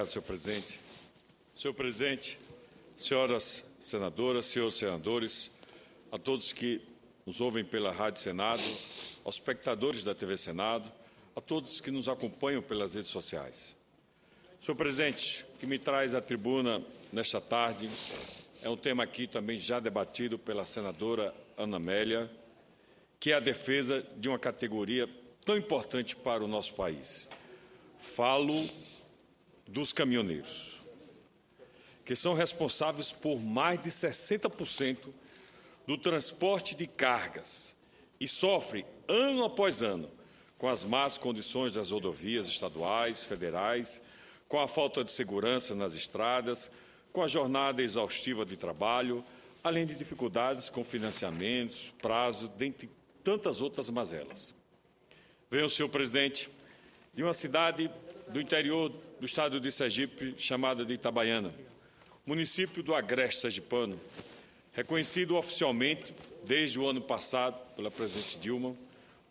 Obrigado, senhor presidente. Senhor presidente, senhoras senadoras, senhores senadores, a todos que nos ouvem pela Rádio Senado, aos espectadores da TV Senado, a todos que nos acompanham pelas redes sociais. Senhor presidente, que me traz à tribuna nesta tarde é um tema aqui também já debatido pela senadora Ana Amélia, que é a defesa de uma categoria tão importante para o nosso país. Falo dos caminhoneiros, que são responsáveis por mais de 60% do transporte de cargas e sofrem ano após ano com as más condições das rodovias estaduais, federais, com a falta de segurança nas estradas, com a jornada exaustiva de trabalho, além de dificuldades com financiamentos, prazo, dentre tantas outras mazelas. Venho, senhor presidente, de uma cidade do interior do estado de Sergipe, chamada de Itabaiana, município do Agreste Sergipano, reconhecido oficialmente desde o ano passado pela presidente Dilma,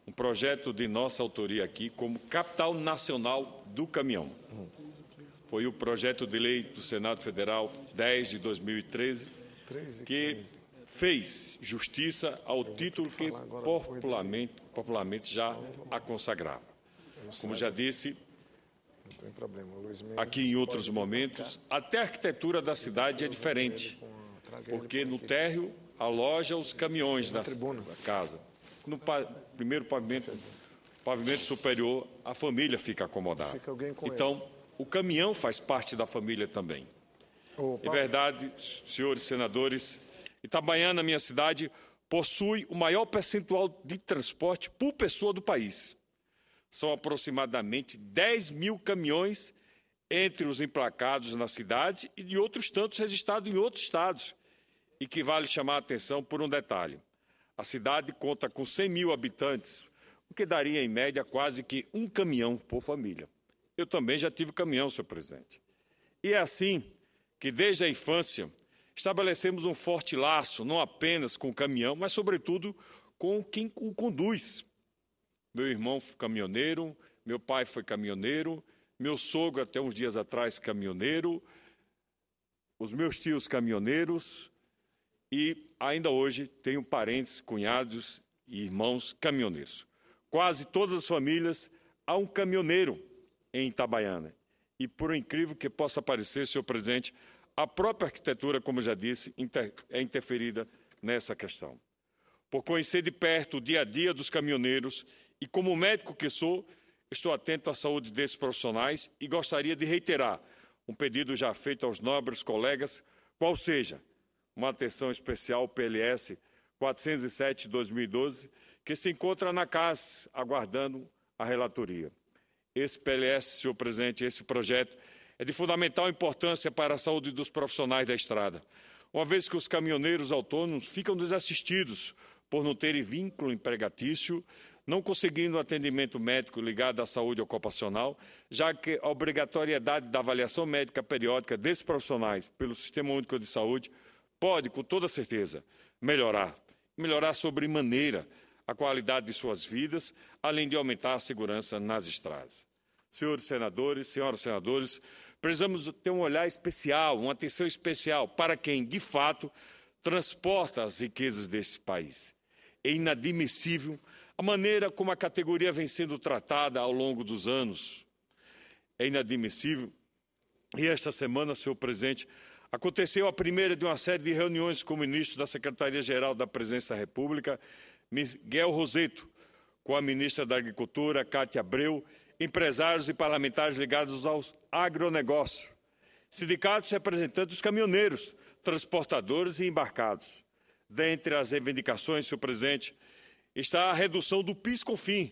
um projeto de nossa autoria aqui como capital nacional do caminhão. Foi o projeto de lei do Senado Federal 10 de 2013 que fez justiça ao título que popularmente, popularmente já a consagrava. Como já disse, não tem problema. Luiz Mendes Aqui em outros momentos, até a arquitetura da cidade é diferente, porque no térreo aloja os caminhões da, da casa. No pa, primeiro pavimento, pavimento superior, a família fica acomodada. Então, o caminhão faz parte da família também. É verdade, senhores senadores, Itabaiana, minha cidade, possui o maior percentual de transporte por pessoa do país são aproximadamente 10 mil caminhões entre os emplacados na cidade e de outros tantos registrados em outros estados. E que vale chamar a atenção por um detalhe: a cidade conta com 100 mil habitantes, o que daria, em média, quase que um caminhão por família. Eu também já tive caminhão, senhor presidente. E é assim que, desde a infância, estabelecemos um forte laço, não apenas com o caminhão, mas, sobretudo, com quem o conduz. Meu irmão foi caminhoneiro, meu pai foi caminhoneiro, meu sogro, até uns dias atrás, caminhoneiro, os meus tios caminhoneiros, e ainda hoje tenho parentes, cunhados e irmãos caminhoneiros. Quase todas as famílias há um caminhoneiro em Itabaiana. E por incrível que possa parecer, senhor presidente, a própria arquitetura, como já disse, inter é interferida nessa questão. Por conhecer de perto o dia a dia dos caminhoneiros e como médico que sou, estou atento à saúde desses profissionais e gostaria de reiterar um pedido já feito aos nobres colegas, qual seja uma atenção especial PLS 407-2012, que se encontra na CAS, aguardando a relatoria. Esse PLS, senhor presidente, esse projeto é de fundamental importância para a saúde dos profissionais da estrada, uma vez que os caminhoneiros autônomos ficam desassistidos por não terem vínculo empregatício, não conseguindo atendimento médico ligado à saúde ocupacional, já que a obrigatoriedade da avaliação médica periódica desses profissionais pelo Sistema Único de Saúde pode, com toda certeza, melhorar, melhorar sobremaneira a qualidade de suas vidas, além de aumentar a segurança nas estradas. Senhores senadores, senhoras senadores, precisamos ter um olhar especial, uma atenção especial para quem, de fato, transporta as riquezas deste país é inadmissível a maneira como a categoria vem sendo tratada ao longo dos anos. É inadmissível. E esta semana, senhor presidente, aconteceu a primeira de uma série de reuniões com o ministro da Secretaria-Geral da Presidência da República, Miguel Roseto, com a ministra da Agricultura, Cátia Abreu, empresários e parlamentares ligados ao agronegócio, sindicatos representantes dos caminhoneiros, transportadores e embarcados. Dentre as reivindicações, senhor presidente, está a redução do PIS-COFIN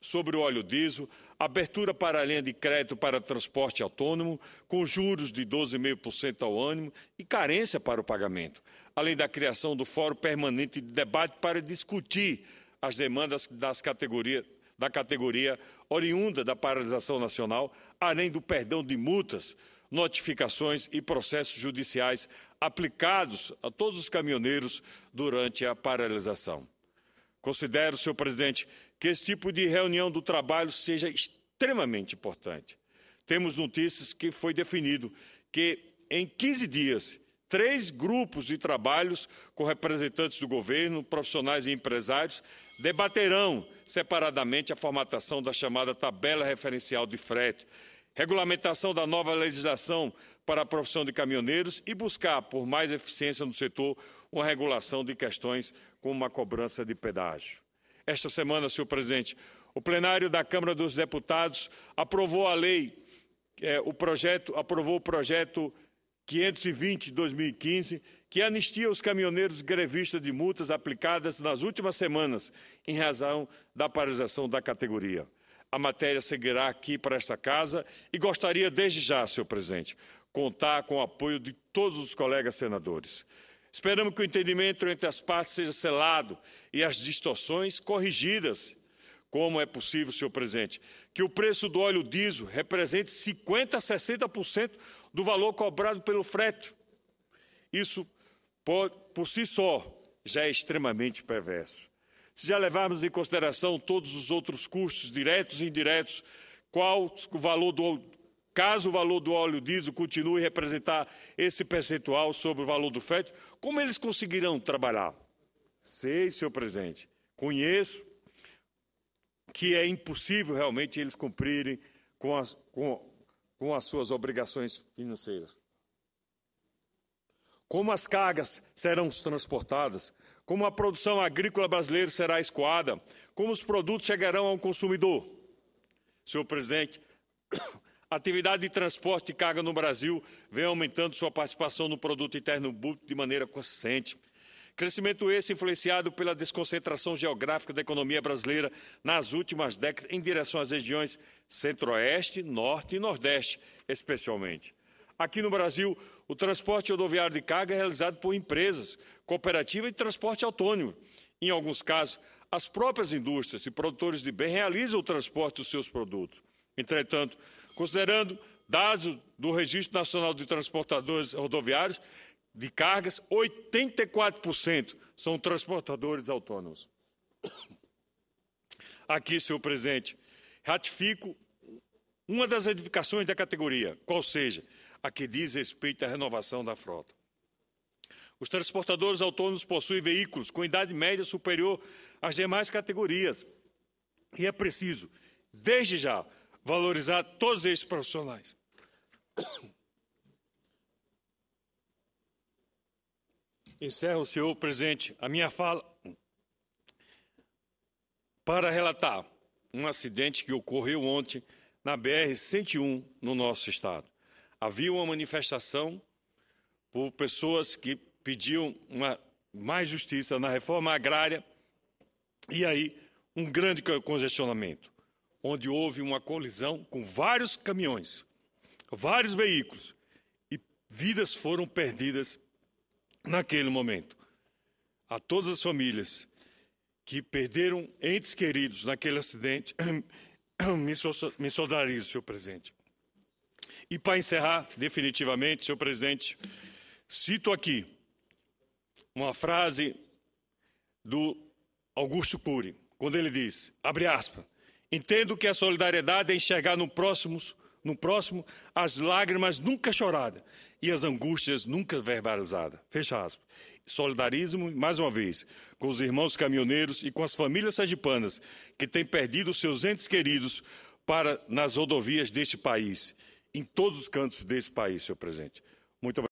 sobre o óleo diesel, abertura para a linha de crédito para transporte autônomo, com juros de 12,5% ao ano e carência para o pagamento, além da criação do Fórum Permanente de Debate para discutir as demandas das categorias da categoria oriunda da paralisação nacional, além do perdão de multas, notificações e processos judiciais aplicados a todos os caminhoneiros durante a paralisação. Considero, senhor presidente, que esse tipo de reunião do trabalho seja extremamente importante. Temos notícias que foi definido que em 15 dias três grupos de trabalhos com representantes do governo, profissionais e empresários debaterão separadamente a formatação da chamada tabela referencial de frete regulamentação da nova legislação para a profissão de caminhoneiros e buscar, por mais eficiência no setor, uma regulação de questões como a cobrança de pedágio. Esta semana, senhor presidente, o plenário da Câmara dos Deputados aprovou a lei, é, o projeto, aprovou o projeto 520-2015, que anistia os caminhoneiros grevistas de multas aplicadas nas últimas semanas em razão da paralisação da categoria a matéria seguirá aqui para esta casa e gostaria desde já, senhor presidente, contar com o apoio de todos os colegas senadores. Esperamos que o entendimento entre as partes seja selado e as distorções corrigidas. Como é possível, senhor presidente, que o preço do óleo diesel represente 50% a 60% do valor cobrado pelo frete? Isso, por, por si só, já é extremamente perverso. Se já levarmos em consideração todos os outros custos diretos e indiretos, qual o valor do caso o valor do óleo diesel continue a representar esse percentual sobre o valor do frete, como eles conseguirão trabalhar? Sei, senhor presidente, conheço que é impossível realmente eles cumprirem com as, com, com as suas obrigações financeiras como as cargas serão transportadas, como a produção agrícola brasileira será escoada, como os produtos chegarão ao consumidor. Senhor presidente, a atividade de transporte de carga no Brasil vem aumentando sua participação no produto interno bruto de maneira consistente. Crescimento esse influenciado pela desconcentração geográfica da economia brasileira nas últimas décadas em direção às regiões Centro-Oeste, Norte e Nordeste, especialmente. Aqui no Brasil, o transporte rodoviário de carga é realizado por empresas, cooperativas e transporte autônomo. Em alguns casos, as próprias indústrias e produtores de bem realizam o transporte dos seus produtos. Entretanto, considerando dados do Registro Nacional de Transportadores Rodoviários de Cargas, 84% são transportadores autônomos. Aqui, senhor presidente, ratifico uma das edificações da categoria, qual seja, a que diz respeito à renovação da frota. Os transportadores autônomos possuem veículos com idade média superior às demais categorias. E é preciso, desde já, valorizar todos esses profissionais. Encerro, senhor presidente, a minha fala para relatar um acidente que ocorreu ontem na BR-101 no nosso estado havia uma manifestação por pessoas que pediam uma, mais justiça na reforma agrária, e aí um grande congestionamento, onde houve uma colisão com vários caminhões, vários veículos, e vidas foram perdidas naquele momento. A todas as famílias que perderam entes queridos naquele acidente, me solidarizo, senhor presidente. E para encerrar, definitivamente, senhor presidente, cito aqui uma frase do Augusto Cury, quando ele diz, abre aspas, entendo que a solidariedade é enxergar no próximo, no próximo as lágrimas nunca choradas e as angústias nunca verbalizadas. Fecha aspas. Solidarismo, mais uma vez, com os irmãos caminhoneiros e com as famílias sagipanas que têm perdido seus entes queridos para nas rodovias deste país em todos os cantos desse país, senhor presidente. Muito obrigado.